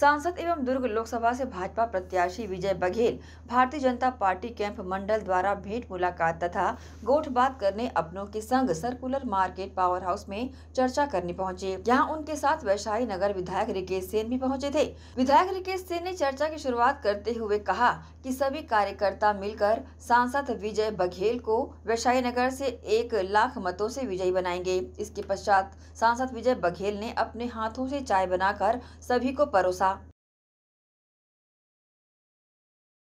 सांसद एवं दुर्ग लोकसभा से भाजपा प्रत्याशी विजय बघेल भारतीय जनता पार्टी कैंप मंडल द्वारा भेंट मुलाकात तथा बात करने अपनों के संग सर्कुलर मार्केट पावर हाउस में चर्चा करने पहुंचे यहां उनके साथ वैशाली नगर विधायक रिकेश सेन भी पहुंचे थे विधायक रिकेश सेन ने चर्चा की शुरुआत करते हुए कहा कि सभी कार्यकर्ता मिलकर सांसद विजय बघेल को वैशाली नगर से एक लाख मतों से विजयी बनाएंगे इसके पश्चात सांसद विजय बघेल ने अपने हाथों से चाय बनाकर सभी को परोसा